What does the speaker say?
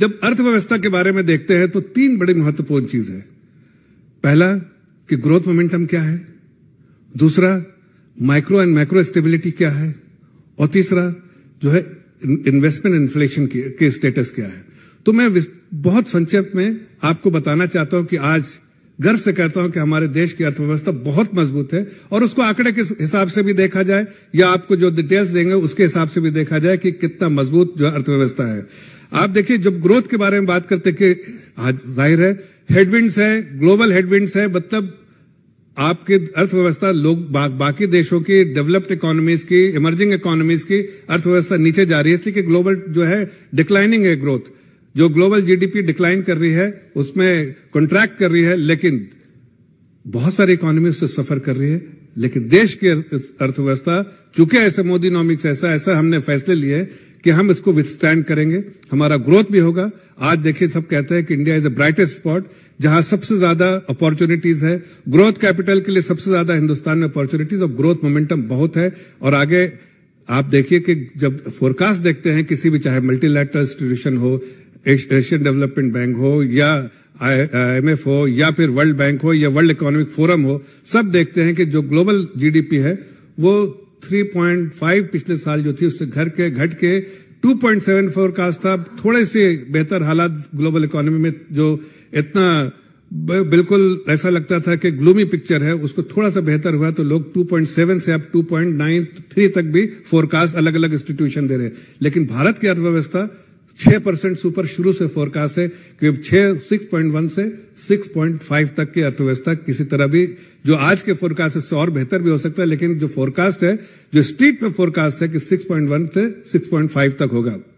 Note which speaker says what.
Speaker 1: जब अर्थव्यवस्था के बारे में देखते हैं तो तीन बड़ी महत्वपूर्ण चीज है पहला कि ग्रोथ मोमेंटम क्या है दूसरा माइक्रो एंड माइक्रो स्टेबिलिटी क्या है और तीसरा जो है इन्वेस्टमेंट इन्फ्लेशन के स्टेटस क्या है तो मैं बहुत संक्षेप में आपको बताना चाहता हूं कि आज गर्व से कहता हूं कि हमारे देश की अर्थव्यवस्था बहुत मजबूत है और उसको आंकड़े के हिसाब से भी देखा जाए या आपको जो डिटेल्स देंगे उसके हिसाब से भी देखा जाए कि कितना मजबूत जो अर्थव्यवस्था है आप देखिए जब ग्रोथ के बारे में बात करते कि जाहिर है हेडविंड्स है ग्लोबल हेडविंड्स है मतलब आपके अर्थव्यवस्था लोग बा, बाकी देशों की डेवलप्ड इकोनॉमीज की इमर्जिंग इकोनॉमीज की अर्थव्यवस्था नीचे जा रही है इसलिए कि ग्लोबल जो है डिक्लाइनिंग है ग्रोथ जो ग्लोबल जीडीपी डिक्लाइन कर रही है उसमें कॉन्ट्रैक्ट कर रही है लेकिन बहुत सारी इकोनॉमी उससे सफर कर रही है लेकिन देश की अर्थव्यवस्था चूंकि ऐसे मोदी नॉमिक्स ऐसा ऐसा हमने फैसले लिए कि हम इसको विथस्टैंड करेंगे हमारा ग्रोथ भी होगा आज देखिए सब कहते हैं कि India is the brightest spot जहां सबसे ज्यादा अपॉर्चुनिटीज है ग्रोथ कैपिटल के लिए सबसे ज्यादा हिंदुस्तान में अपॉर्चुनिटीज और ग्रोथ मोमेंटम बहुत है और आगे आप देखिए कि जब फोरकास्ट देखते हैं किसी भी चाहे मल्टीलैटरल इंस्टीट्यूशन हो एशियन डेवलपमेंट बैंक हो या आईएमएफ हो या फिर वर्ल्ड बैंक हो या वर्ल्ड इकोनॉमिक फोरम हो सब देखते हैं कि जो ग्लोबल जीडीपी है वो 3.5 पिछले साल जो थी उससे घर के घट के 2.74 का था थोड़े से बेहतर हालात ग्लोबल इकोनॉमी में जो इतना बिल्कुल ऐसा लगता था कि ग्लूमी पिक्चर है उसको थोड़ा सा बेहतर हुआ तो लोग 2.7 से अब 2.93 तक भी फोरकास्ट अलग अलग इंस्टीट्यूशन दे रहे हैं लेकिन भारत की अर्थव्यवस्था छह परसेंट से ऊपर शुरू से फोरकास्ट है कि छह सिक्स पॉइंट वन से सिक्स पॉइंट फाइव तक की अर्थव्यवस्था किसी तरह भी जो आज के फोरकास्ट है और बेहतर भी हो सकता है लेकिन जो फोरकास्ट है जो स्ट्रीट में फोरकास्ट है कि सिक्स पॉइंट वन से सिक्स पॉइंट फाइव तक होगा